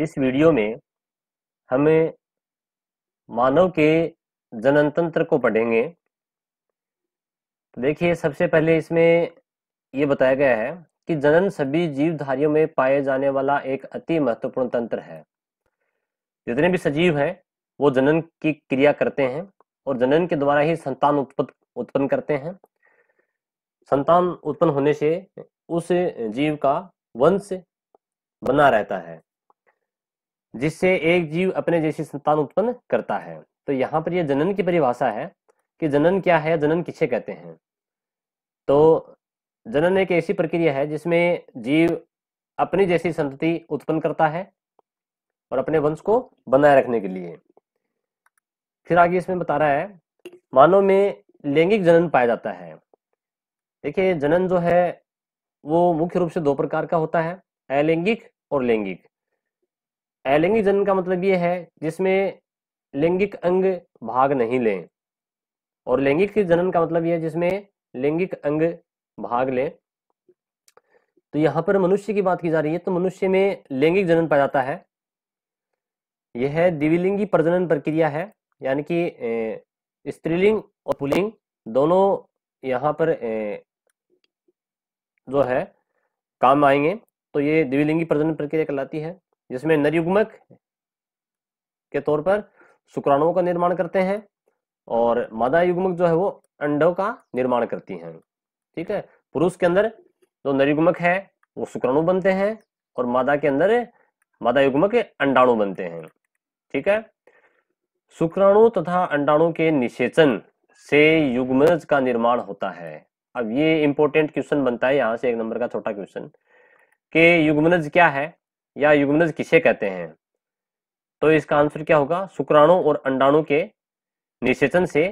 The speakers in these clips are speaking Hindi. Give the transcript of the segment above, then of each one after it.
इस वीडियो में हमें मानव के तंत्र को पढ़ेंगे तो देखिए सबसे पहले इसमें ये बताया गया है कि जनन सभी जीवधारियों में पाए जाने वाला एक अति महत्वपूर्ण तंत्र है जितने भी सजीव हैं वो जनन की क्रिया करते हैं और जनन के द्वारा ही संतान उत्पन्न उत्पन्न करते हैं संतान उत्पन्न होने से उस जीव का वंश बना रहता है जिससे एक जीव अपने जैसी संतान उत्पन्न करता है तो यहाँ पर यह जनन की परिभाषा है कि जनन क्या है जनन किसे कहते हैं तो जनन एक ऐसी प्रक्रिया है जिसमें जीव अपनी जैसी संतति उत्पन्न करता है और अपने वंश को बनाए रखने के लिए फिर आगे इसमें बता रहा है मानव में लैंगिक जनन पाया जाता है देखिए जनन जो है वो मुख्य रूप से दो प्रकार का होता है अलैंगिक और लैंगिक अलैंगिक जनन का मतलब ये है जिसमें लैंगिक अंग भाग नहीं लें और लैंगिक जनन का मतलब यह है जिसमें लैंगिक अंग भाग लें तो यहाँ पर मनुष्य की बात की जा रही है तो मनुष्य में लैंगिक जनन पाया जाता है यह है दिविलिंगी प्रजनन प्रक्रिया है यानी कि स्त्रीलिंग और पुलिंग दोनों यहाँ पर जो है काम आएंगे तो ये दिविलिंगी प्रजनन प्रक्रिया कहलाती है जिसमें नरयुग्मक के तौर पर शुक्राणुओं का निर्माण करते हैं और मादा युग्मक जो है वो अंडों का निर्माण करती हैं ठीक है पुरुष के अंदर जो नरयुग्मक है वो शुक्राणु बनते हैं और मादा के अंदर मादा युग्मक अंडाणु बनते हैं ठीक है शुक्राणु तथा अंडाणु के निषेचन से युग्मज का निर्माण होता है अब ये इंपॉर्टेंट क्वेश्चन बनता है यहां से एक नंबर का छोटा क्वेश्चन के युग्मज क्या है या युग्मनज किसे कहते हैं तो इसका आंसर क्या होगा शुक्राणु और अंडाणु के निषेचन से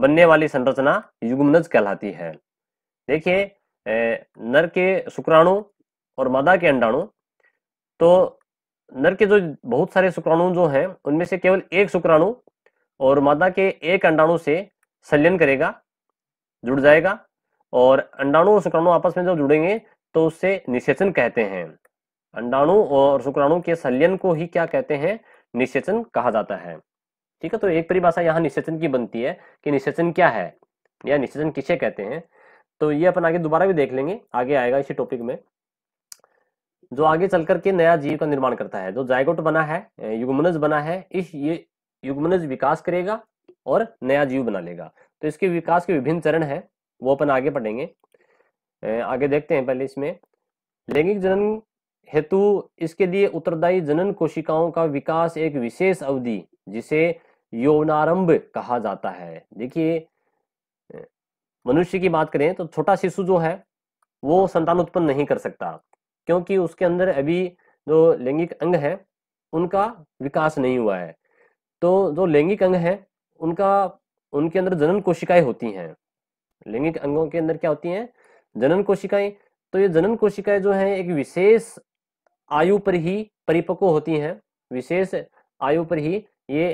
बनने वाली संरचना युग्मनज कहलाती है देखिए नर के शुक्राणु और मादा के अंडाणु तो नर के जो बहुत सारे शुक्राणु जो हैं उनमें से केवल एक शुक्राणु और मादा के एक अंडाणु से संलयन करेगा जुड़ जाएगा और अंडाणु और शुक्राणु आपस में जब जुड़ेंगे तो उससे निषेचन कहते हैं अंडाणु और शुक्राणु के सल्यन को ही क्या कहते हैं निषेचन कहा जाता है ठीक है तो एक परिभाषा यहाँ निषेचन की बनती है कि निषेचन क्या है या निषेचन किसे कहते हैं तो ये अपन आगे दोबारा भी देख लेंगे आगे आएगा इसी टॉपिक में जो आगे चल करके नया जीव का निर्माण करता है जो जायगोट बना है युगमनज बना है इस ये युगमनज विकास करेगा और नया जीव बना लेगा तो इसके विकास के विभिन्न चरण है वो अपन आगे पढ़ेंगे आगे देखते हैं पहले इसमें लैंगिक जनन हेतु इसके लिए उत्तरदायी जनन कोशिकाओं का विकास एक विशेष अवधि जिसे यौनारंभ कहा जाता है देखिए मनुष्य की बात करें तो छोटा शिशु जो है वो संतान उत्पन्न नहीं कर सकता क्योंकि उसके अंदर अभी जो लैंगिक अंग है उनका विकास नहीं हुआ है तो जो लैंगिक अंग है उनका उनके अंदर जनन कोशिकाएं होती हैं लैंगिक अंगों के अंदर क्या होती हैं जनन कोशिकाएं तो ये जनन कोशिकाएं जो है एक विशेष आयु पर ही परिपक्व होती हैं विशेष आयु पर ही ये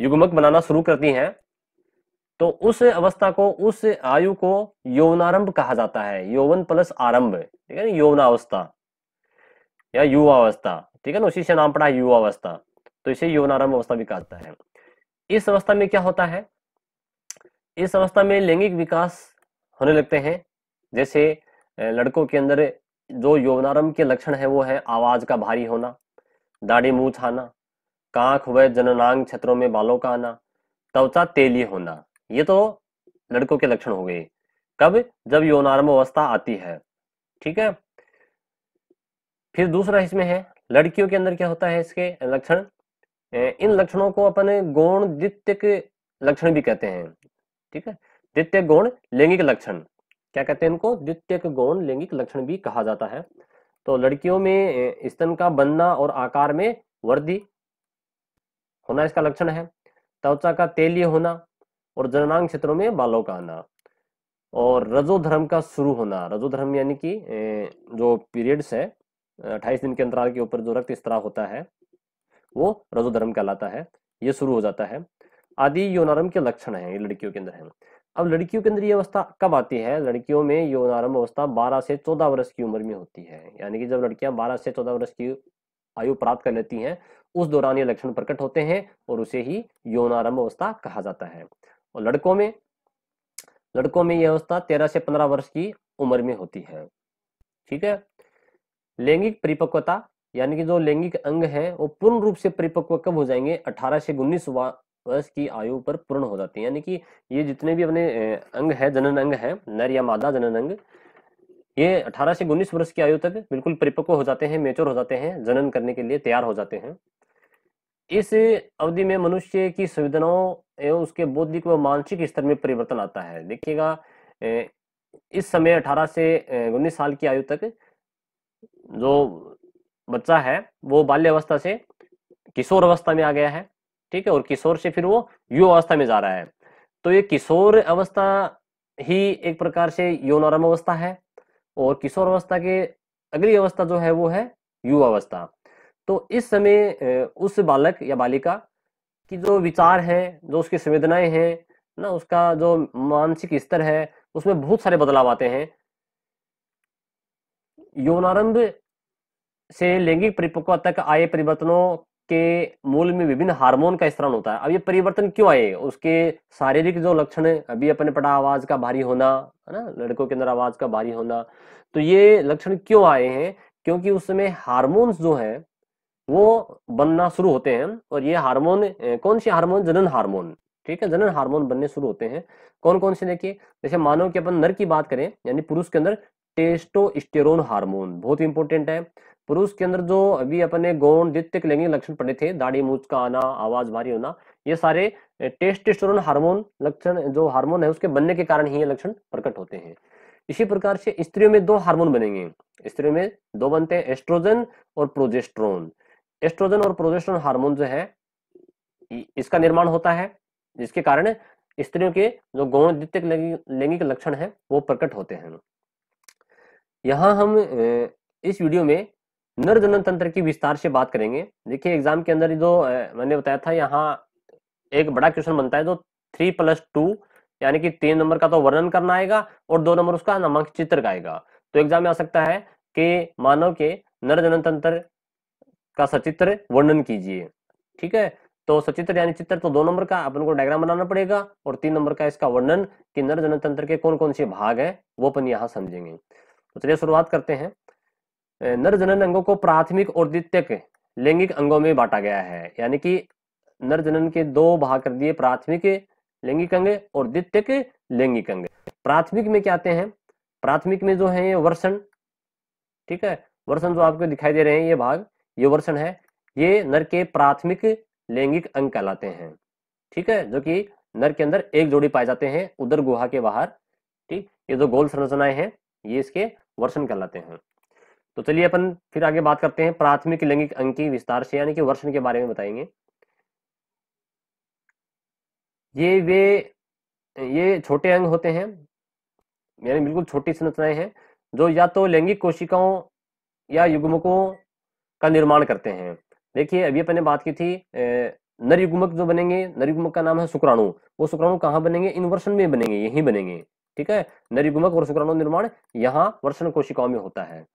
युगमक बनाना शुरू करती हैं तो उस अवस्था को उस आयु को यौनारंभ कहा जाता है यौवन प्लस आरंभ ठीक है ना यौनावस्था या युवावस्था ठीक है ना उसी से नाम पड़ा है युवावस्था तो इसे यौनारंभ अवस्था भी कहता है इस अवस्था में क्या होता है इस अवस्था में लैंगिक विकास होने लगते हैं जैसे लड़कों के अंदर जो यौवनारंभ के लक्षण है वो है आवाज का भारी होना दाढ़ी मुंह छाना कांख व जननांग क्षेत्रों में बालों का आना त्वचा तेली होना ये तो लड़कों के लक्षण हो गए कब जब यौनारंभ अवस्था आती है ठीक है फिर दूसरा इसमें है लड़कियों के अंदर क्या होता है इसके लक्षण इन लक्षणों को अपन गौण द्वितीय लक्षण भी कहते हैं ठीक है द्वितीय गौण लैंगिक लक्षण क्या कहते हैं इनको द्वितीय गौण लैंगिक लक्षण भी कहा जाता है तो लड़कियों में स्तन का बनना और आकार में वृद्धि होना इसका लक्षण है त्वचा का तेलीय होना और जननांग क्षेत्रों में बालों का आना और रजोधर्म का शुरू होना रजोधर्म यानी कि जो पीरियड्स है अट्ठाईस दिन के अंतराल के ऊपर जो रक्त स्त्राव होता है वो रजोधर्म कहलाता है ये शुरू हो जाता है आदि यौनारम के लक्षण है ये लड़कियों के अंदर है अब लड़कियों के अंदर ये अवस्था कब आती है लड़कियों में यौन आरंभ अवस्था 12 से 14 वर्ष की उम्र में होती है यानी कि जब लड़कियां 12 से 14 वर्ष की आयु प्राप्त कर लेती हैं उस दौरान ये लक्षण प्रकट होते हैं और उसे ही यौन आरंभ अवस्था कहा जाता है और लड़कों में लड़कों में यह अवस्था तेरह से पंद्रह वर्ष की उम्र में होती है ठीक है लैंगिक परिपक्वता यानी कि जो लैंगिक अंग है वो पूर्ण रूप से परिपक्व कब हो जाएंगे 18 से उन्नीस वर्ष की आयु पर पूर्ण हो जाती है यानी कि ये जितने भी अपने अंग है जनन अंग है नर या मादा जनन अंग ये 18 से उन्नीस वर्ष की आयु तक बिल्कुल परिपक्व हो जाते हैं मेचोर हो जाते हैं जनन करने के लिए तैयार हो जाते हैं इस अवधि में मनुष्य की संवेदनाओं एवं उसके बौद्धिक व मानसिक स्तर में परिवर्तन आता है देखिएगा इस समय 18 से उन्नीस साल की आयु तक जो बच्चा है वो बाल्य अवस्था से किशोर अवस्था में आ गया है ठीक है और किशोर से फिर वो युवा अवस्था में जा रहा है तो ये किशोर अवस्था ही एक प्रकार से यौनारम अवस्था है और किशोर अवस्था के अगली अवस्था जो है वो है युवा अवस्था तो इस समय उस बालक या बालिका की जो विचार है जो उसकी संवेदनाएं हैं ना उसका जो मानसिक स्तर है उसमें बहुत सारे बदलाव आते हैं यौनारंभ से लैंगिक परिपक्वता तक आए परिवर्तनों के मूल में विभिन्न हार्मोन का स्तरण होता है अब ये परिवर्तन क्यों आए उसके शारीरिक जो लक्षण है अभी अपने पटा आवाज का भारी होना है ना लड़कों के अंदर आवाज का भारी होना तो ये लक्षण क्यों आए हैं क्योंकि उसमें हार्मोन्स जो है वो बनना शुरू होते हैं और ये हार्मोन कौन से हार्मोन जनन हार्मोन ठीक है जनन हार्मोन बनने शुरू होते हैं कौन कौन से देखिए जैसे मानो कि अपन नर की बात करें यानी पुरुष के अंदर टेस्टोस्टेरोन हार्मोन बहुत इंपॉर्टेंट है पुरुष के अंदर जो अभी अपने गौण द्वितीय लैंगिक लक्षण पड़े थे दाढ़ी मूछ का आना आवाज भारी होना ये सारे टेस्टोर हार्मोन लक्षण जो हार्मोन है उसके बनने के कारण ही ये लक्षण प्रकट होते हैं इसी प्रकार से स्त्रियों में दो हार्मोन बनेंगे स्त्रियों में दो बनते हैं एस्ट्रोजन और प्रोजेस्ट्रोन एस्ट्रोजन और प्रोजेस्ट्रोन हार्मोन जो है इसका निर्माण होता है जिसके कारण स्त्रियों के जो गौण द्वितीय लैंगिक लक्षण है वो प्रकट होते हैं यहाँ हम इस वीडियो में नर जनन तंत्र की विस्तार से बात करेंगे देखिए एग्जाम के अंदर जो मैंने बताया था यहाँ एक बड़ा क्वेश्चन बनता है जो थ्री प्लस टू यानी कि तीन नंबर का तो वर्णन करना आएगा और दो नंबर उसका नामांक चित्र का आएगा तो एग्जाम में आ सकता है कि मानव के नर जनन तंत्र का सचित्र वर्णन कीजिए ठीक है तो सचित्र यानी चित्र तो दो नंबर का अपन को डायग्राम बनाना पड़ेगा और तीन नंबर का इसका वर्णन कि नर जनन तंत्र के कौन कौन से भाग है वो अपन यहाँ समझेंगे तो चलिए शुरुआत करते हैं नर जनन अंगों को प्राथमिक और द्वितीयक लैंगिक अंगों में बांटा गया है यानी कि नर जनन के दो भाग कर दिए प्राथमिक लैंगिक अंग और द्वितीयक लैंगिक अंग प्राथमिक में क्या आते हैं प्राथमिक में जो है ये वर्षण ठीक है वर्षण जो आपको दिखाई दे रहे हैं ये भाग ये वर्षण है ये नर के प्राथमिक लैंगिक अंग कहलाते हैं ठीक है जो कि नर के अंदर एक जोड़ी पाए जाते हैं उधर गुहा के बाहर ठीक ये जो गोल संरचनाएं हैं ये इसके वर्षण कहलाते हैं तो चलिए अपन फिर आगे बात करते हैं प्राथमिक लैंगिक अंग की विस्तार से यानी कि वर्षण के बारे में बताएंगे ये वे ये छोटे अंग होते हैं यानी बिल्कुल छोटी संरचनाएं हैं जो या तो लैंगिक कोशिकाओं या युग्मकों का निर्माण करते हैं देखिए अभी अपन ने बात की थी नर युग्मक जो बनेंगे नर युग्मक का नाम है शुक्राणु वो शुक्राणु कहाँ बनेंगे इन वर्षण में बनेंगे यही बनेंगे ठीक है नर युग्मक और शुक्राणु निर्माण यहाँ वर्षण कोशिकाओं में होता है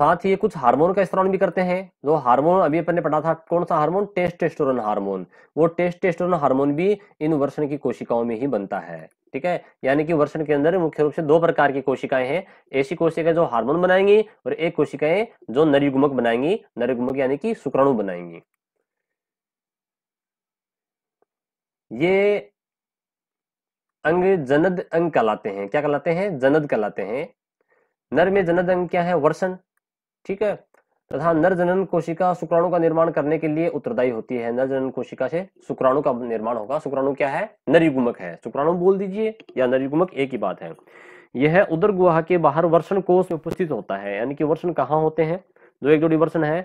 साथ ही ये कुछ हार्मोन का इस्तेमाल भी करते हैं जो हार्मोन अभी अपन ने पढ़ा था कौन सा हार्मोन टेस्टेस्टोरन हार्मोन वो टेस्टेस्टोरन हार्मोन भी इन वर्षण की कोशिकाओं में ही बनता है ठीक है यानी कि वर्षण के अंदर मुख्य रूप से दो प्रकार की कोशिकाएं हैं ऐसी कोशिकाएं जो हार्मोन बनाएंगी और एक कोशिकाएं जो नरीगुमक बनाएंगी नरीगुमक यानी कि शुक्राणु बनाएंगी ये अंग जनद अंग कहलाते हैं क्या कहलाते हैं जनद कहलाते हैं नर में जनद अंग क्या है वर्षण ठीक है तथा नर जनन कोशिका शुक्राणु का निर्माण करने के लिए उत्तरदायी होती है नर जनन कोशिका से शुक्राणु का निर्माण होगा शुक्राणु क्या है नरिगुमक है शुक्राणु बोल दीजिए या नरिगुमक एक ही बात है यह उदर गुहा के बाहर वर्षण कोष में उपस्थित होता है यानी कि वर्षण कहाँ होते हैं जो एक जोड़ी वर्षण है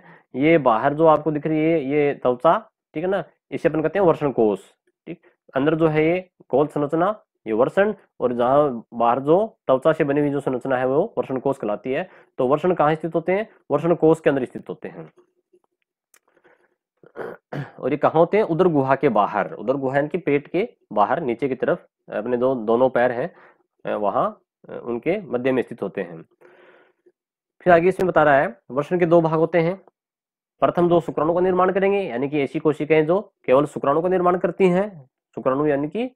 ये बाहर जो आपको दिख रही है ये त्वचा ठीक है ना इसे अपन कहते हैं वर्षण कोष ठीक अंदर जो है ये कोल संरचना ये वर्षण और जहाँ बाहर जो त्वचा से बनी हुई जो संरचना है वो वर्षण कोष कहलाती है तो वर्षण कहाँ स्थित होते हैं वर्षण कोष के अंदर स्थित होते हैं और ये कहाँ होते हैं उधर गुहा के बाहर उधर गुहा इनकी पेट के बाहर नीचे की तरफ अपने दो दोनों पैर हैं वहाँ उनके मध्य में स्थित होते हैं फिर आगे इसमें बता रहा है वर्षण के दो भाग होते हैं प्रथम दो शुक्राणु का निर्माण करेंगे यानी कि ऐसी कोशिकाएं जो केवल शुक्राणु का निर्माण करती हैं शुक्राणु यानी कि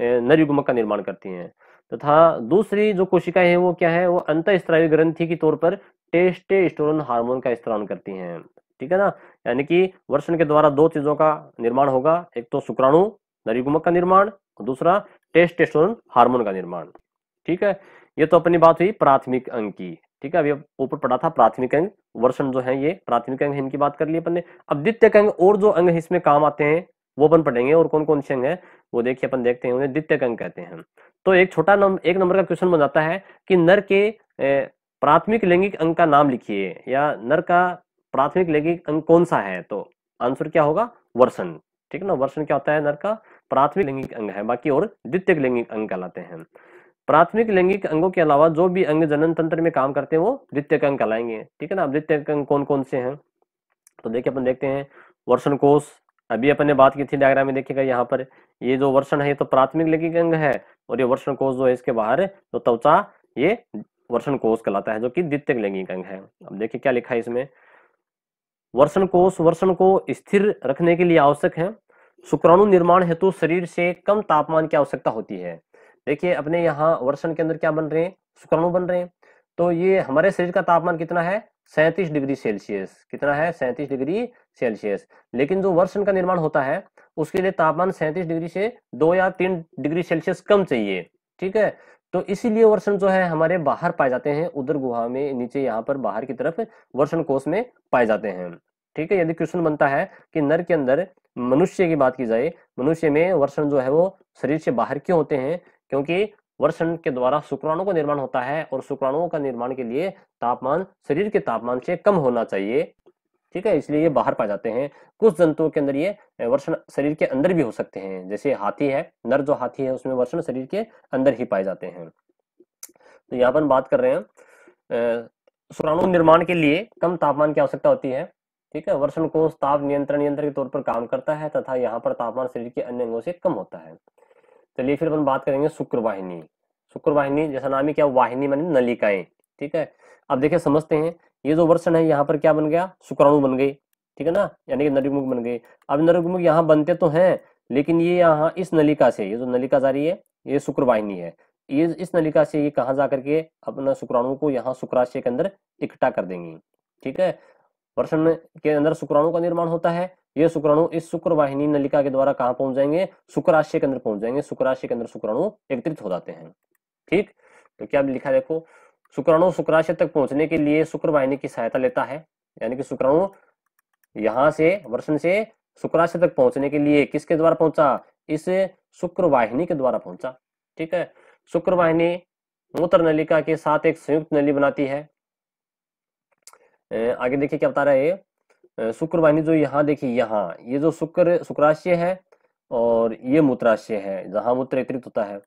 नरयुग्मक का निर्माण करती हैं तथा दूसरी जो कोशिकाएं हैं वो क्या है वो अंत स्त्रावी ग्रंथि के तौर पर टेस्टेस्टोरन हार्मोन का स्त्राव करती हैं ठीक है ना यानी कि वर्षण के द्वारा दो चीजों का निर्माण होगा एक तो शुक्राणु नरिगुमक का निर्माण और दूसरा टेस्टेस्टोरन हार्मोन का निर्माण ठीक है ये तो अपनी बात हुई प्राथमिक अंग की ठीक है अभी ऊपर पढ़ा था प्राथमिक अंग वर्षण जो है ये प्राथमिक अंग इनकी बात कर ली अपन ने अब द्वितीय अंग और जो अंग इसमें काम आते हैं वो अपन पढ़ेंगे और कौन कौन से अंग है वो देखिए अपन देखते हैं उन्हें द्वितीय अंग कहते हैं तो एक छोटा नम, एक नंबर का क्वेश्चन बन जाता है कि नर के प्राथमिक लैंगिक अंग का नाम लिखिए या नर का प्राथमिक लैंगिक अंग कौन सा है तो आंसर क्या होगा वर्षण ठीक है ना वर्षण क्या होता है नर का प्राथमिक लैंगिक अंग है बाकी और द्वितीय लैंगिक अंग कहलाते हैं प्राथमिक लैंगिक अंगों के अलावा जो भी अंग जनन तंत्र में काम करते हैं वो द्वितीय अंग कहलाएंगे ठीक है ना अब द्वितीय अंग कौन कौन से हैं तो देखिए अपन देखते हैं वर्षण कोष अभी अपन ने बात की थी डायग्राम में देखिएगा यहाँ पर ये जो वर्षण है ये तो प्राथमिक लैंगिक अंग है और ये वर्षण कोष जो है इसके बाहर तो त्वचा ये वर्षण कोष कहलाता है जो कि द्वितीय लैंगिक अंग है अब देखिए क्या लिखा है इसमें वर्षण कोष वर्षण को स्थिर रखने के लिए आवश्यक है शुक्राणु निर्माण हेतु शरीर से कम तापमान की आवश्यकता होती है देखिए अपने यहाँ वर्षण के अंदर क्या बन रहे हैं शुक्राणु बन रहे हैं तो ये हमारे शरीर का तापमान कितना है सैंतीस डिग्री सेल्सियस कितना है सैंतीस डिग्री सेल्सियस लेकिन जो वर्षण का निर्माण होता है उसके लिए तापमान सैंतीस डिग्री से दो या तीन डिग्री सेल्सियस कम चाहिए ठीक है तो इसीलिए वर्षण जो है हमारे बाहर पाए जाते हैं उधर गुहा में नीचे यहाँ पर बाहर की तरफ वर्षण कोष में पाए जाते हैं ठीक है यदि क्वेश्चन बनता है कि नर के अंदर मनुष्य की बात की जाए मनुष्य में वर्षण जो है वो शरीर से बाहर क्यों होते हैं क्योंकि वर्षण के द्वारा शुक्राणु का निर्माण होता है और शुक्राणुओं का निर्माण के लिए तापमान शरीर के तापमान से कम होना चाहिए ठीक है इसलिए ये बाहर पाए जाते हैं कुछ जंतुओं के अंदर ये वर्षण शरीर के अंदर भी हो सकते हैं जैसे हाथी है नर जो हाथी है उसमें वर्षण शरीर के अंदर ही पाए जाते हैं तो यहाँ पर बात कर रहे हैं शुक्राणु निर्माण के लिए कम तापमान की आवश्यकता होती है ठीक है वर्षण कोष ताप नियंत्रण यंत्र के तौर पर काम करता है तथा यहाँ पर तापमान शरीर के अन्य अंगों से कम होता है चलिए फिर अपन बात करेंगे शुक्रवाहिनी शुक्रवाहिनी जैसा नाम ही क्या वाहिनी मानी नलिकाएं ठीक है अब देखिए समझते हैं ये जो वर्षण है यहाँ पर क्या बन गया शुक्राणु बन गई ठीक है ना यानी कि नरकमुख बन गई अब नरकमुख यहाँ बनते तो हैं लेकिन ये यहाँ इस नलिका से ये जो नलिका जा रही है ये शुक्रवाहिनी है ये इस नलिका से ये कहाँ जा करके अपना शुक्राणु को यहाँ शुक्राशय के अंदर इकट्ठा कर देंगी ठीक है वर्षण के अंदर शुक्राणु का निर्माण होता है ये शुक्राणु इस शुक्रवाहिनी नलिका के द्वारा कहाँ पहुंच जाएंगे शुक्राशय के अंदर पहुंच जाएंगे शुक्राशय के अंदर शुक्राणु एकत्रित हो जाते हैं ठीक तो क्या लिखा देखो शुक्राणु शुक्राशय तक पहुंचने के लिए शुक्रवाहिनी की सहायता लेता है यानी कि शुक्राणु यहां से वर्षण से शुक्राशय तक पहुंचने के लिए किसके द्वारा पहुंचा इस शुक्रवाहिनी के द्वारा पहुंचा ठीक है शुक्रवाहिनी मूत्र नलिका के साथ एक संयुक्त नली बनाती है आगे देखिए क्या बता रहा है शुक्र वाहिनी जो यहाँ देखिए यहाँ ये जो शुक्र शुक्राशय है और ये मूत्राशय है जहां मूत्र एकत्रित होता है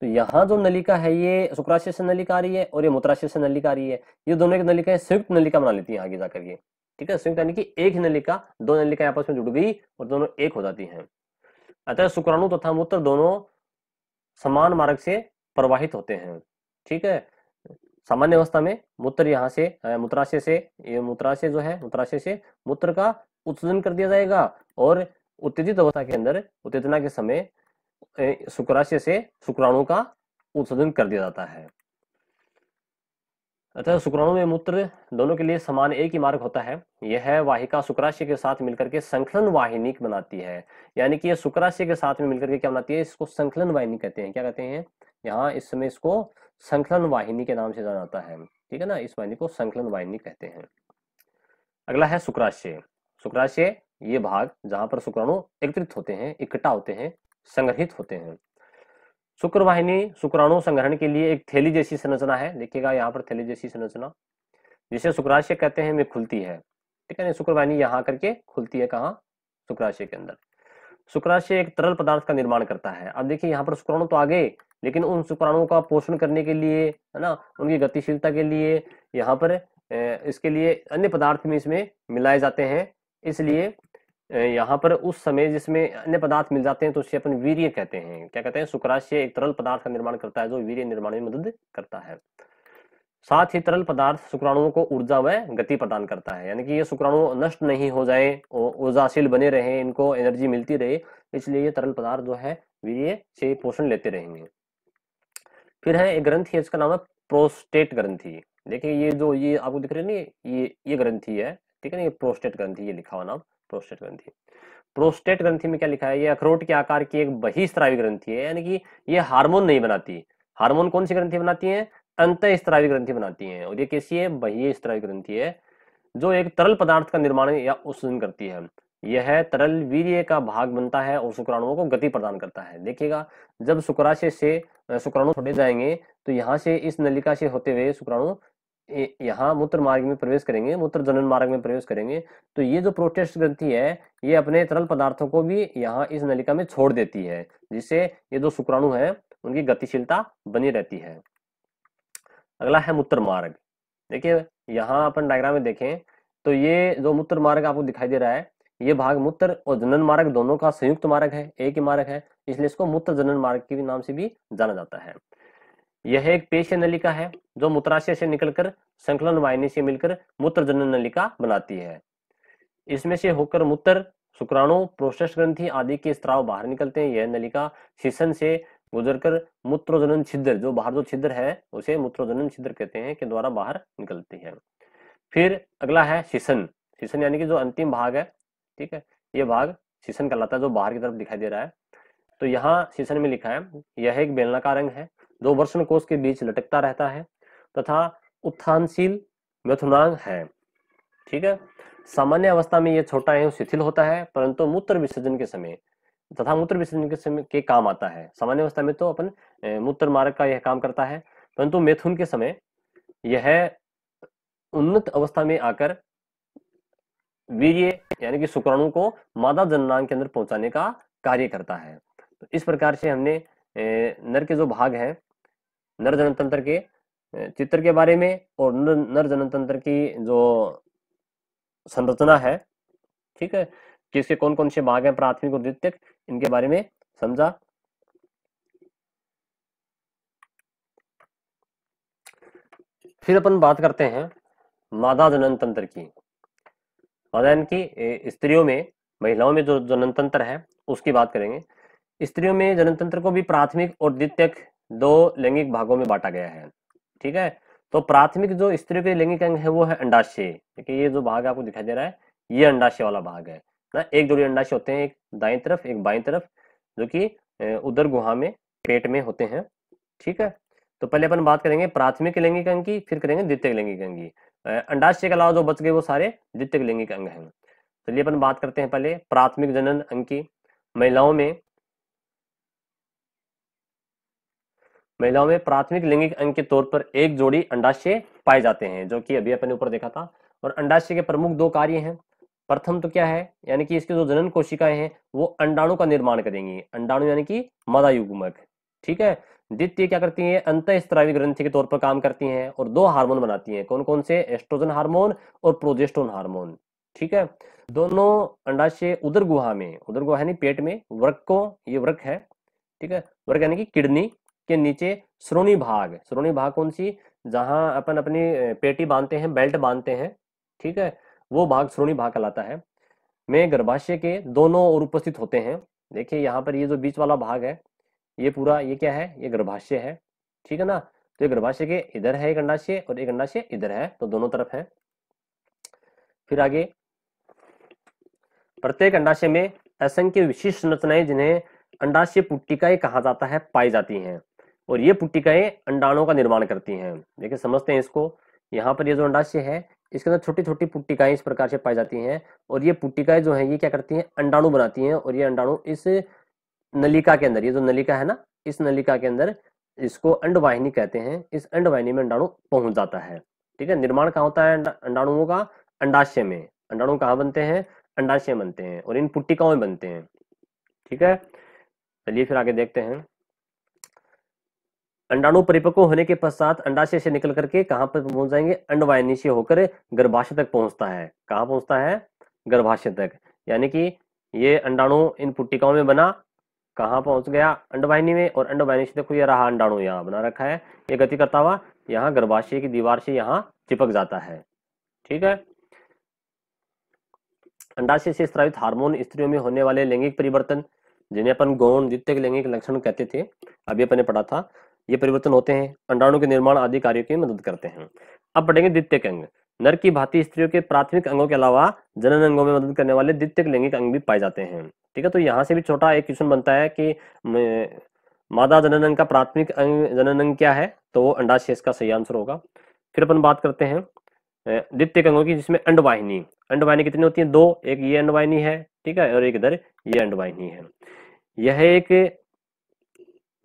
तो यहाँ जो नलिका है ये शुक्राशय से नलिका आ रही है और ये मूत्राशय से नलिका आ रही है ये दोनों की है संयुक्त नलिका बना लेती है आगे जाकर ये ठीक है संयुक्त यानी कि एक नलिका दो नलिका आपस में जुड़ गई और दोनों एक हो जाती है अतः शुक्राणु तथा मूत्र दोनों समान मार्ग से प्रवाहित होते हैं ठीक है सामान्य अवस्था में मूत्र यहाँ से मूत्राशय से ये मूत्राशय जो है मूत्राशय से मूत्र का उत्सर्जन कर दिया जाएगा और उत्तेजित अवस्था के अंदर उत्तेजना के समय शुक्राशय से शुक्राणु का उत्सर्जन कर दिया जाता है अतः शुक्राणु में मूत्र दोनों के लिए समान एक ही मार्ग होता है यह वाहिका शुक्राशय के साथ मिलकर के संकलन वाहिनी बनाती है यानी कि यह शुक्राशय के साथ में मिलकर के क्या बनाती है इसको संकलन वाहिनी कहते हैं क्या कहते हैं यहाँ इस समय इसको संकलन वाहिनी के नाम से जाना जाता है ठीक है ना इस वाहिनी को संकलन वाहिनी कहते हैं अगला है शुक्राशय शुक्राशय ये भाग जहां पर शुक्राणु एकत्रित होते हैं इकट्ठा होते हैं संग्रहित होते हैं शुक्रवाहिनी शुक्राणु संग्रहण के लिए एक थैली जैसी संरचना है देखिएगा यहाँ पर थैली जैसी संरचना जिसे शुक्राशय कहते हैं वे खुलती है ठीक है ना शुक्रवाहिनी यहाँ करके खुलती है कहाँ शुक्राशय के अंदर शुक्राशय एक तरल पदार्थ का निर्माण करता है अब देखिए यहाँ पर शुक्राणु तो आगे लेकिन उन शुक्राणुओं का पोषण करने के लिए है ना उनकी गतिशीलता के लिए यहाँ पर इसके लिए अन्य पदार्थ भी इसमें मिलाए जाते हैं इसलिए यहाँ पर उस समय जिसमें अन्य पदार्थ मिल जाते हैं तो उसे अपन वीर्य कहते हैं क्या कहते हैं शुक्राशय एक तरल पदार्थ का निर्माण करता है जो वीर्य निर्माण में मदद करता है साथ ही तरल पदार्थ शुक्राणुओं को ऊर्जा व गति प्रदान करता है यानी कि ये शुक्राणु नष्ट नहीं हो जाए ऊर्जाशील बने रहे इनको एनर्जी मिलती रहे इसलिए ये तरल पदार्थ जो है वीर्य से पोषण लेते रहेंगे फिर है एक ग्रंथी है इसका नाम है प्रोस्टेट ग्रंथी देखिए ये जो ये आपको दिख रही है ना ये ये ग्रंथी है ठीक है ना ये प्रोस्टेट ग्रंथी ये लिखा हुआ नाम प्रोस्टेट ग्रंथी प्रोस्टेट ग्रंथि में क्या लिखा है ये अखरोट के आकार की एक बहिस्त्रावी ग्रंथि है यानी कि ये हार्मोन नहीं बनाती हार्मोन कौन सी ग्रंथी बनाती है अंत स्त्रावी ग्रंथि बनाती है और ये कैसी है बहि स्त्रावी ग्रंथी है जो एक तरल पदार्थ का निर्माण या उत्सर्जन करती है यह तरल वीर्य का भाग बनता है और शुक्राणुओं को गति प्रदान करता है देखिएगा जब शुक्राशय से शुक्राणु छोड़े जाएंगे तो यहाँ से इस नलिका से होते हुए शुक्राणु यहाँ मूत्र मार्ग में प्रवेश करेंगे मूत्र जनन मार्ग में प्रवेश करेंगे तो ये जो प्रोटेस्ट ग्रंथि है ये अपने तरल पदार्थों को भी यहाँ इस नलिका में छोड़ देती है जिससे ये जो शुक्राणु है उनकी गतिशीलता बनी रहती है अगला है मूत्र मार्ग देखिये यहाँ अपन डायग्राम में देखें तो ये जो मूत्र मार्ग आपको दिखाई दे रहा है ये भाग मूत्र और जनन मार्ग दोनों का संयुक्त मार्ग है एक ही मार्ग है इसलिए इसको मूत्र जनन मार्ग के नाम से भी जाना जाता है यह एक पेश नलिका है जो मूत्राशय से निकलकर संकलन वाहिनी से मिलकर मूत्र जनन नलिका बनाती है इसमें से होकर मूत्र शुक्राणु प्रोसेस ग्रंथि आदि के स्त्राव बाहर निकलते हैं यह नलिका शीशन से गुजरकर मूत्रोजनन छिद्र जो बाहर जो छिद्र है उसे मूत्रोजनन छिद्र कहते हैं के द्वारा बाहर निकलती है फिर अगला है शीशन शीशन यानी कि जो अंतिम भाग है ठीक है ये भाग शीशन कहलाता है जो बाहर की तरफ दिखाई दे रहा है तो यहाँ शीशन में लिखा है यह एक बेलनाकार अंग है जो वर्षण कोष के बीच लटकता रहता है तथा उत्थानशील मिथुनांग है ठीक है सामान्य अवस्था में यह छोटा एवं शिथिल होता है परंतु मूत्र विसर्जन के समय तथा मूत्र विसर्जन के समय के काम आता है सामान्य अवस्था में तो अपन मूत्र मार्ग का यह काम करता है परंतु मैथुन के समय यह उन्नत अवस्था में आकर वीर्य यानी कि शुक्राणु को मादा जननांग के अंदर पहुंचाने का कार्य करता है तो इस प्रकार से हमने नर के जो भाग हैं नर जनन तंत्र के चित्र के बारे में और नर जनन तंत्र की जो संरचना है ठीक है कि इसके कौन कौन से भाग हैं प्राथमिक और द्वितीय इनके बारे में समझा फिर अपन बात करते हैं मादा जनन तंत्र की मदायन की स्त्रियों में महिलाओं में जो जनतंत्र है उसकी बात करेंगे स्त्रियों में जनतंत्र को भी प्राथमिक और द्वितीयक दो लैंगिक भागों में बांटा गया है ठीक है तो प्राथमिक जो स्त्रियों के लैंगिक अंग है वो है अंडाशय देखिए ये जो भाग आपको दिखाई दे रहा है ये अंडाशय वाला भाग है ना एक जोड़ी अंडाशय होते हैं एक दाई तरफ एक बाई तरफ जो कि उदर गुहा में पेट में होते हैं ठीक है तो पहले अपन बात करेंगे प्राथमिक लैंगिक अंग की फिर करेंगे द्वितीय लैंगिक अंग की अंडाशय के अलावा जो बच गए वो सारे द्वितीय लिंगिक अंग हैं चलिए अपन बात करते हैं पहले प्राथमिक जनन अंग की महिलाओं में महिलाओं में प्राथमिक लिंगिक अंग के तौर पर एक जोड़ी अंडाशय पाए जाते हैं जो कि अभी अपने ऊपर देखा था और अंडाशय के प्रमुख दो कार्य हैं प्रथम तो क्या है यानी कि इसके जो जनन कोशिकाएं हैं वो अंडाणु का निर्माण करेंगी अंडाणु यानी कि मादा ठीक है द्वितीय क्या करती हैं अंत स्त्रावी ग्रंथि के तौर पर काम करती हैं और दो हार्मोन बनाती हैं कौन कौन से एस्ट्रोजन हार्मोन और प्रोजेस्टोन हार्मोन ठीक है दोनों अंडाशय उदर गुहा में उदर गुहा यानी पेट में वृक को ये वृक है ठीक है वृक यानी कि किडनी के नीचे श्रोणी भाग श्रोणी भाग कौन सी जहां अपन अपनी पेटी बांधते हैं बेल्ट बांधते हैं ठीक है वो भाग श्रोणी भाग कहलाता है में गर्भाशय के दोनों और उपस्थित होते हैं देखिए यहाँ पर ये जो बीच वाला भाग है ये पूरा ये क्या है ये गर्भाशय है ठीक है ना तो ये गर्भाशय के इधर है एक अंडाशय और एक अंडाशय इधर है तो दोनों तरफ है फिर आगे प्रत्येक अंडाशय में असंख्य विशिष्ट संरचनाएं जिन्हें अंडाशय पुट्टिकाएं कहा जाता है पाई जाती हैं और ये पुट्टिकाएं अंडाणों का निर्माण करती हैं देखिए समझते हैं इसको यहाँ पर ये जो अंडाशय है इसके अंदर छोटी छोटी पुट्टिकाएं इस प्रकार से पाई जाती हैं और ये पुट्टिकाएं जो है ये क्या करती हैं अंडाणु बनाती हैं और ये अंडाणु इस नलिका के अंदर ये जो नलिका है ना इस नलिका के अंदर इसको अंडवाहिनी कहते हैं इस अंडवाहिनी में अंडाणु पहुंच जाता है ठीक है निर्माण कहाँ होता है अंडाणुओं का अंडाशय में अंडाणु कहाँ बनते हैं अंडाशय बनते हैं और इन पुट्टिकाओं में बनते हैं ठीक है चलिए फिर आगे देखते हैं अंडाणु परिपक्व होने के पश्चात अंडाशय से निकल करके कहाँ पर पहुंच जाएंगे अंडवाहिनी से होकर गर्भाशय तक पहुंचता है कहाँ पहुंचता है गर्भाशय तक यानी कि ये अंडाणु इन पुट्टिकाओं में बना कहाँ पहुंच गया अंडवाहिनी में और अंडवाहिनी से देखो ये रहा अंडाणु यहाँ बना रखा है ये गति करता हुआ यहाँ गर्भाशय की दीवार से यहाँ चिपक जाता है ठीक है अंडाशय से स्त्रावित हार्मोन स्त्रियों में होने वाले लैंगिक परिवर्तन जिन्हें अपन गौण द्वितीय लैंगिक लक्षण कहते थे अभी अपन ने पढ़ा था ये परिवर्तन होते हैं अंडाणु के निर्माण आदि कार्यों की मदद करते हैं अब पढ़ेंगे द्वितीय अंग नर की भांति स्त्रियों के प्राथमिक अंगों के अलावा जनन अंगों में मदद करने वाले द्वितीय लैंगिक अंग भी पाए जाते हैं ठीक है तो यहाँ से भी छोटा एक क्वेश्चन बनता है कि मादा जनन अंग का प्राथमिक अंग जनन अंग क्या है तो वो अंडाशेष इसका सही आंसर होगा फिर अपन बात करते हैं द्वितीय अंगों की जिसमें अंडवाहिनी अंडवाहिनी कितनी होती है दो एक ये अंडवाहिनी है ठीक है और एक इधर ये अंडवाहिनी है यह एक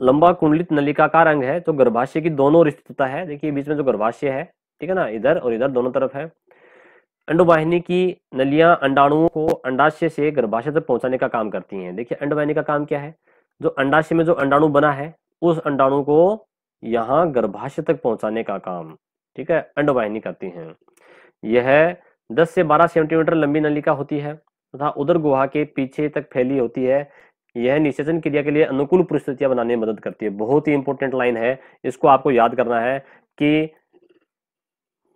लंबा कुंडलित नलिकाकार अंग है जो गर्भाशय की दोनों ओर स्थित होता है देखिए बीच में जो गर्भाशय है ठीक है ना इधर और इधर दोनों तरफ है अंडोवाहिनी की नलियां अंडाणुओं को अंडाशय से गर्भाशय तक पहुंचाने का काम करती हैं देखिए अंडवाहिनी का काम क्या है जो अंडाशय में जो अंडाणु बना है उस अंडाणु को यहाँ गर्भाशय तक पहुंचाने का काम ठीक है अंडवाहिनी करती हैं यह 10 से 12 सेंटीमीटर लंबी नलिका होती है तथा उदर गुहा के पीछे तक फैली होती है यह निषेचन क्रिया के लिए अनुकूल परिस्थितियां बनाने में मदद करती है बहुत ही इंपॉर्टेंट लाइन है इसको आपको याद करना है कि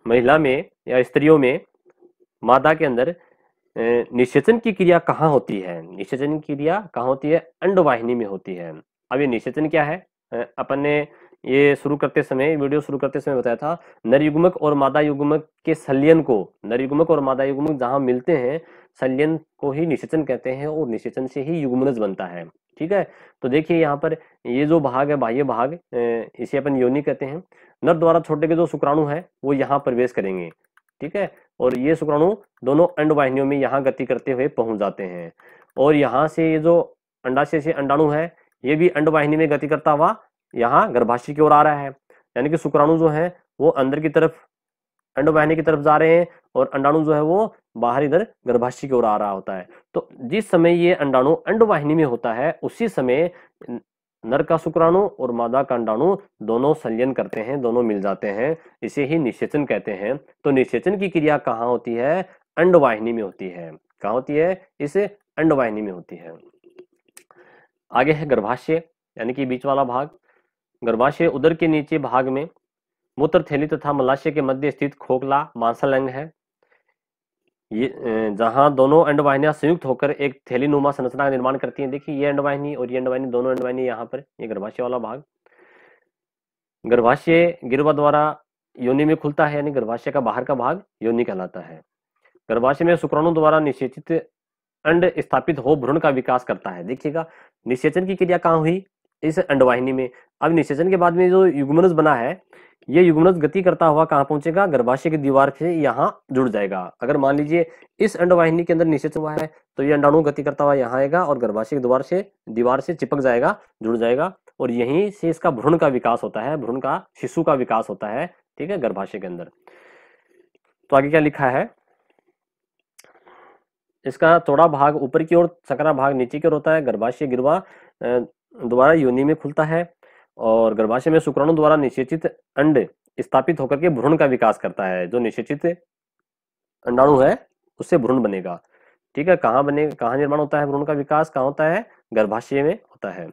महिला में या स्त्रियों में मादा के अंदर निषेचन की क्रिया कहाँ होती है निषेचन की क्रिया कहाँ होती है अंडवाहिनी में होती है अब ये निषेचन क्या है अपन ने ये शुरू करते समय वीडियो शुरू करते समय बताया था नर और मादा युग्मक के सल्यन को नरयुग्मक और मादा युग्मक जहां मिलते हैं सल्यन को ही निषेचन कहते हैं और निषेचन से ही युग्मनज बनता है ठीक है तो देखिए यहाँ पर ये जो भाग है बाह्य भाग इसे अपन योनि कहते हैं नर द्वारा छोटे के जो शुक्राणु है वो यहाँ प्रवेश करेंगे ठीक है और ये शुक्राणु दोनों अंड वाहिनियों में यहाँ गति करते हुए पहुंच जाते हैं और यहाँ से ये जो अंडाशय से अंडाणु है ये भी अंड वाहिनी में गति करता हुआ यहाँ गर्भाशय की ओर आ रहा है यानी कि शुक्राणु जो है वो अंदर की तरफ बहने की तरफ जा रहे हैं और अंडाणु जो है वो बाहर इधर गर्भाशय की ओर आ रहा होता है तो जिस समय ये अंडाणु अंडवाहिनी में होता है उसी समय नर का शुक्राणु और मादा का अंडाणु दोनों संलयन करते हैं दोनों मिल जाते हैं इसे ही निषेचन कहते हैं तो निषेचन की क्रिया कहाँ होती है अंडवाहिनी में होती है कहाँ होती है इसे अंडवाहिनी में होती है आगे है गर्भाशय यानी कि बीच वाला भाग गर्भाशय उधर के नीचे भाग में मूत्र थैली तथा तो मलाशय के मध्य स्थित खोखला मांसल अंग है ये जहां दोनों अंडवाहिनियां संयुक्त होकर एक थैली नुमा संरचना का निर्माण करती हैं देखिए ये अंडवाहिनी और ये अंडवाहिनी दोनों अंडवाहिनी यहाँ पर ये गर्भाशय वाला भाग गर्भाशय गिरवा द्वारा योनि में खुलता है यानी गर्भाशय का बाहर का भाग योनि कहलाता है गर्भाशय में शुक्राणु द्वारा निषेचित अंड स्थापित हो भ्रूण का विकास करता है देखिएगा निषेचन की क्रिया कहाँ हुई इस अंडवाहिनी में अब निषेचन के बाद में जो युग्मनस बना है ये युगमनज गति करता हुआ कहाँ पहुंचेगा गर्भाशय की दीवार से यहाँ जुड़ जाएगा अगर मान लीजिए इस अंडवाहिनी के अंदर निषेच हुआ है तो ये अंडाणु गति करता हुआ यहाँ आएगा और गर्भाशय की दीवार से दीवार से चिपक जाएगा जुड़ जाएगा और यहीं से इसका भ्रूण का विकास होता है भ्रूण का शिशु का विकास होता है ठीक है गर्भाशय के अंदर तो आगे क्या लिखा है इसका थोड़ा भाग ऊपर की ओर सकरा भाग नीचे की ओर होता है गर्भाशय गिरवा द्वारा योनि में खुलता है और गर्भाशय में शुक्राणु द्वारा निषेचित अंड स्थापित होकर के भ्रूण का विकास करता है जो निषेचित अंडाणु है उससे भ्रूण बनेगा ठीक है कहाँ बने कहाँ निर्माण होता है भ्रूण का विकास कहाँ होता है गर्भाशय में होता है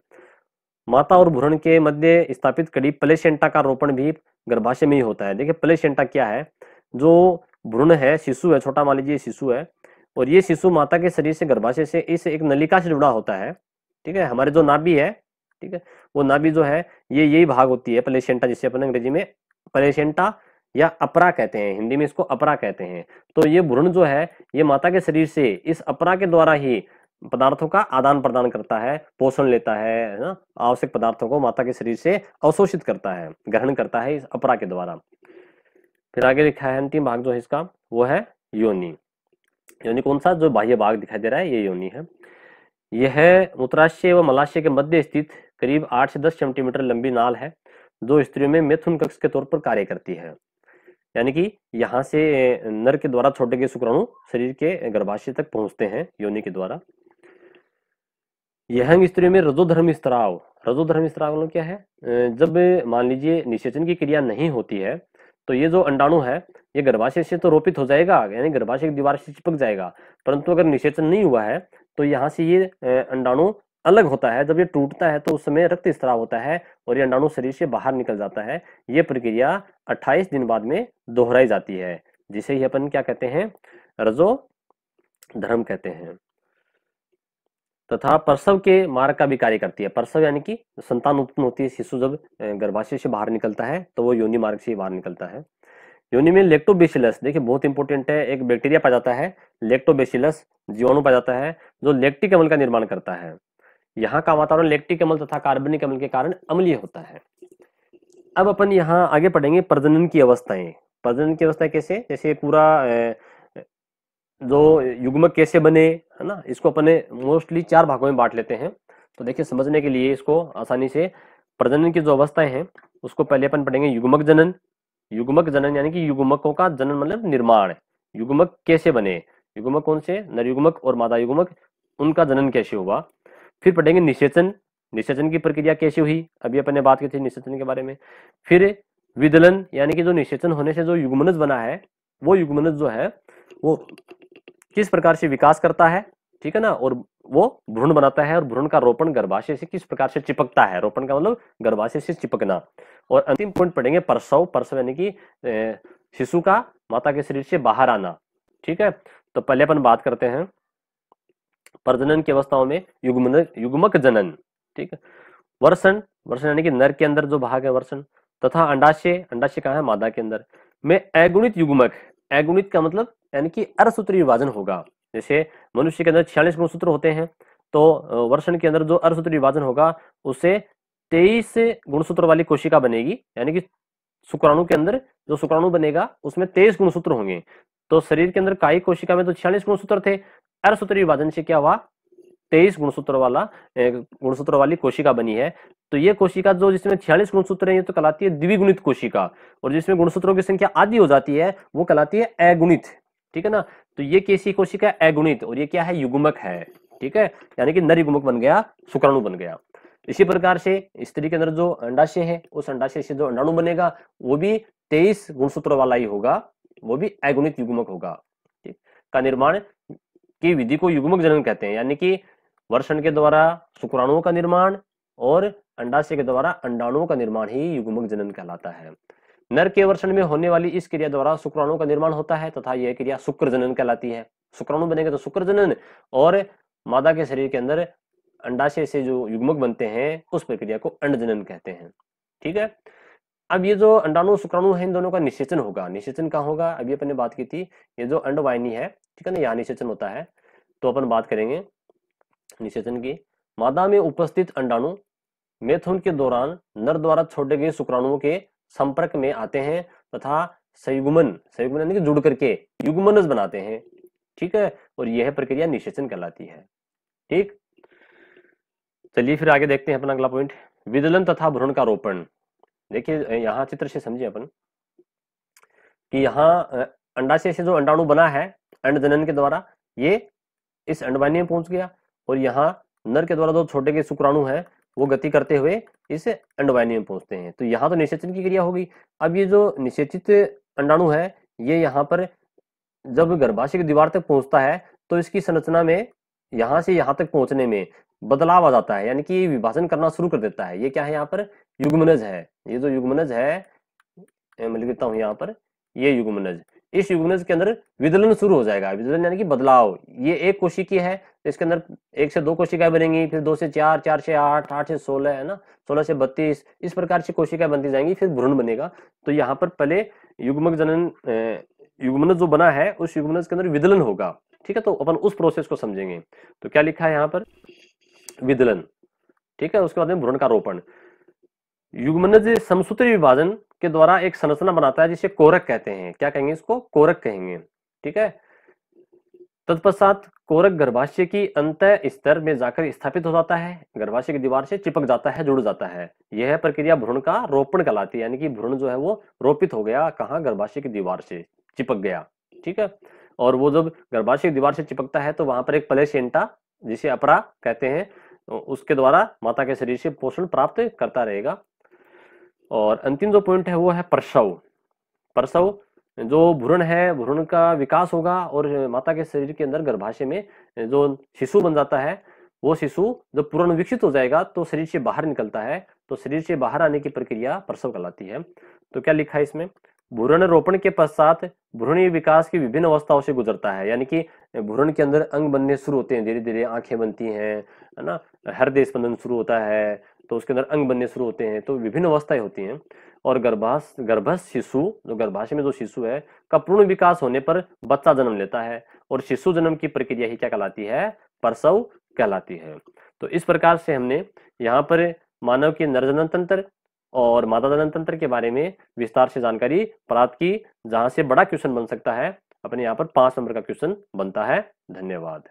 माता और भ्रूण के मध्य स्थापित कड़ी प्लेसेंटा का रोपण भी गर्भाशय में ही होता है देखिए प्लेसेंटा क्या है जो भ्रूण है शिशु है छोटा मान लीजिए शिशु है और ये शिशु माता के शरीर से गर्भाशय से इस एक नलिका से जुड़ा होता है ठीक है हमारे जो नाभि है ठीक है वो नाभि जो है ये यही भाग होती है प्लेसेंटा जिसे अपन अंग्रेजी में प्लेसेंटा या अपरा कहते हैं हिंदी में इसको अपरा कहते हैं तो ये भ्रूण जो है ये माता के शरीर से इस अपरा के द्वारा ही पदार्थों का आदान प्रदान करता है पोषण लेता है ना आवश्यक पदार्थों को माता के शरीर से अवशोषित करता है ग्रहण करता है इस अपरा के द्वारा फिर आगे लिखा है अंतिम भाग जो है इसका वो है योनि योनि कौन सा जो बाह्य भाग दिखाई दे रहा है ये योनि है यह मूत्राशय व मलाशय के मध्य स्थित करीब 8 से 10 सेंटीमीटर लंबी नाल है जो स्त्रियों में मिथुन कक्ष के तौर पर कार्य करती है यानी कि यहाँ से नर के द्वारा छोटे के शुक्राणु शरीर के गर्भाशय तक पहुंचते हैं योनि के द्वारा यहंग स्त्रियों में रजोधर्म स्त्राव रजोधर्म स्त्राव मतलब क्या है जब मान लीजिए निषेचन की क्रिया नहीं होती है तो ये जो अंडाणु है ये गर्भाशय से तो रोपित हो जाएगा यानी गर्भाशय की दीवार से चिपक जाएगा परंतु अगर निषेचन नहीं हुआ है तो यहाँ से ये अंडाणु अलग होता है जब ये टूटता है तो उस समय रक्त स्त्राव होता है और ये अंडाणु शरीर से बाहर निकल जाता है ये प्रक्रिया 28 दिन बाद में दोहराई जाती है जिसे ही अपन क्या कहते हैं रजो धर्म कहते हैं तथा प्रसव के मार्ग का भी कार्य करती है प्रसव यानी कि संतान उत्पन्न होती है शिशु जब गर्भाशय से बाहर निकलता है तो वो योनि मार्ग से बाहर निकलता है योनि में लेक्टोबेसिलस देखिए बहुत इंपॉर्टेंट है एक बैक्टीरिया पाया जाता है लेक्टोबेसिलस जीवाणु पाया जाता है जो लेक्टिक अमल का निर्माण करता है यहाँ का वातावरण लेक्टिक अमल तथा कार्बनिक अमल के कारण अम्लीय होता है अब अपन यहाँ आगे पढ़ेंगे प्रजनन की अवस्थाएं प्रजनन की अवस्था कैसे जैसे पूरा जो युग्मक कैसे बने है ना इसको अपने मोस्टली चार भागों में बांट लेते हैं तो देखिए समझने के लिए इसको आसानी से प्रजनन की जो अवस्थाएं हैं उसको पहले अपन पढ़ेंगे युग्मक जनन युग्मक जनन यानी कि युग्मकों का जनन मतलब निर्माण युग्मक कैसे बने युग्मक कौन से नर युग्मक और मादा युग्मक उनका जनन कैसे हुआ फिर पढ़ेंगे निषेचन निषेचन की प्रक्रिया कैसे हुई अभी अपने बात की थी निषेचन के बारे में फिर विदलन यानी कि जो निषेचन होने से जो युगमनज बना है वो युगमनज जो है वो किस प्रकार से विकास करता है ठीक है ना और वो भ्रूण बनाता है और भ्रूण का रोपण गर्भाशय से किस प्रकार से चिपकता है रोपण का मतलब गर्भाशय से चिपकना और अंतिम पॉइंट पढ़ेंगे परसव परसव यानी कि शिशु का माता के शरीर से बाहर आना ठीक है तो पहले अपन बात करते हैं प्रजनन की अवस्थाओं में युग्म युग्मक जनन ठीक है वर्षण वर्षण यानी कि नर के अंदर जो भाग है वर्षण तथा अंडाशय अंडाशय कहा है मादा के अंदर में अगुणित युग्मक अगुणित का मतलब यानी कि अर्सूत्र विभाजन होगा जैसे मनुष्य के अंदर छियालीस गुणसूत्र होते हैं तो वर्षण के अंदर जो अर्सूत्र विभाजन होगा उसे तेईस गुणसूत्र वाली कोशिका बनेगी यानी कि शुक्राणु के अंदर जो शुक्राणु बनेगा उसमें तेईस गुणसूत्र होंगे तो शरीर के अंदर काई कोशिका में तो छियालीस गुणसूत्र थे अर सूत्र विभाजन से क्या हुआ तेईस गुणसूत्र वाला गुणसूत्र वाली कोशिका बनी है तो ये कोशिका जो जिसमें छियालीस गुणसूत्र है ये तो कहलाती है द्विगुणित कोशिका और जिसमें गुणसूत्रों की संख्या आदि हो जाती है वो कहलाती है अगुणित ठीक है ना तो ये कैसी कोशिका अगुणित और ये क्या है युगमक है ठीक है यानी कि नर युगमक बन गया शुक्राणु बन गया इसी प्रकार से स्त्री के अंदर जो अंडाशय है उस अंडाशय से जो अंडाणु बनेगा वो भी तेईस गुणसूत्र वाला ही होगा वो भी अगुणित युगमक होगा ठीक का निर्माण की विधि को युग्मक जनन कहते हैं यानी कि वर्षण के द्वारा शुक्राणुओं का निर्माण और अंडाशय के द्वारा अंडाणुओं का निर्माण ही युग्मक जनन कहलाता है नर के वर्षण में होने वाली इस क्रिया द्वारा शुक्राणुओं का निर्माण होता है तथा यह क्रिया शुक्र जनन कहलाती है शुक्राणु बनेंगे तो शुक्र जनन और मादा के शरीर के अंदर अंडाशय से जो युग्मक बनते हैं उस प्रक्रिया को अंड जनन कहते हैं ठीक है अब ये जो अंडाणु शुक्राणु है इन दोनों का निषेचन होगा निषेचन कहाँ होगा अभी अपन ने बात की थी ये जो अंडवाइनी है ठीक है ना यहाँ निषेचन होता है तो अपन बात करेंगे निषेचन की मादा में उपस्थित अंडाणु मेथुन के दौरान नर द्वारा छोटे गए शुक्राणुओं के संपर्क में आते हैं तथा संयुग्मन संयुग्मन यानी कि जुड़ करके युगमन बनाते हैं ठीक है और यह प्रक्रिया निषेचन कहलाती है ठीक चलिए फिर आगे देखते हैं अपना अगला पॉइंट विदलन तथा भ्रूण का रोपण देखिए यहाँ चित्र से समझिए अपन कि यहाँ अंडाशय से जो अंडाणु बना है अंड जनन के द्वारा ये इस अंडवाणी में पहुंच गया और यहाँ नर के द्वारा जो छोटे के शुक्राणु है वो गति करते हुए इस अंडवाणी में पहुंचते हैं तो यहाँ तो निषेचन की क्रिया होगी अब ये जो निषेचित अंडाणु है ये यहाँ पर जब गर्भाशय की दीवार तक पहुंचता है तो इसकी संरचना में यहाँ से यहाँ तक पहुंचने में बदलाव आ जाता है यानी कि विभाजन करना शुरू कर देता है ये क्या है यहाँ पर युगमनज है ये जो युगमनज है मैं लिखता हूं यहाँ पर ये युगमनज इस युगमनज के अंदर विदलन शुरू हो जाएगा विदलन यानी कि बदलाव ये एक कोशिकी है तो इसके अंदर एक से दो कोशिकाएं बनेंगी फिर दो से चार चार से आठ आठ से सोलह है ना सोलह से बत्तीस इस प्रकार से कोशिकाएं बनती जाएंगी फिर भ्रूण बनेगा तो यहाँ पर पहले युग्मक जनन युग्मनज जो बना है उस युग्मनज के अंदर विदलन होगा ठीक है तो अपन उस प्रोसेस को समझेंगे तो क्या लिखा है यहाँ पर विदलन ठीक है उसके बाद में भ्रूण का रोपण युगमनज समसूत्री विभाजन के द्वारा एक संरचना बनाता है जिसे कोरक कहते हैं क्या कहेंगे इसको कोरक कहेंगे ठीक है तत्पश्चात कोरक गर्भाशय की अंत स्तर में जाकर स्थापित हो जाता है गर्भाशय की दीवार से चिपक जाता है जुड़ जाता है यह प्रक्रिया भ्रूण का रोपण कहलाती है यानी कि भ्रूण जो है वो रोपित हो गया कहा गर्भाशय की दीवार से चिपक गया ठीक है और वो जब गर्भाशय की दीवार से चिपकता है तो वहां पर एक प्लेसेंटा जिसे अपरा कहते हैं उसके द्वारा माता के शरीर से पोषण प्राप्त करता रहेगा और अंतिम जो पॉइंट है वो है प्रसव प्रसव जो भ्रूण है भ्रूण का विकास होगा और माता के शरीर के अंदर गर्भाशय में जो शिशु बन जाता है वो शिशु जब पूर्ण विकसित हो जाएगा तो शरीर से बाहर निकलता है तो शरीर से बाहर आने की प्रक्रिया प्रसव कहलाती है तो क्या लिखा है इसमें भ्रूण रोपण के पश्चात भ्रूण विकास की विभिन्न अवस्थाओं से गुजरता है यानी कि भ्रूण के अंदर अंग बनने शुरू होते हैं धीरे धीरे आंखें बनती हैं है ना हृदय स्पंदन शुरू होता है तो उसके अंदर अंग बनने शुरू होते हैं तो विभिन्न अवस्थाएं होती हैं और गर्भाश गर्भस्थ शिशु जो गर्भाशय में जो शिशु है का पूर्ण विकास होने पर बच्चा जन्म लेता है और शिशु जन्म की प्रक्रिया ही क्या कहलाती है परसव कहलाती है तो इस प्रकार से हमने यहाँ पर मानव के नरजनन तंत्र और माता जनन तंत्र के बारे में विस्तार से जानकारी प्राप्त की जहां से बड़ा क्वेश्चन बन सकता है अपने यहाँ पर पांच नंबर का क्वेश्चन बनता है धन्यवाद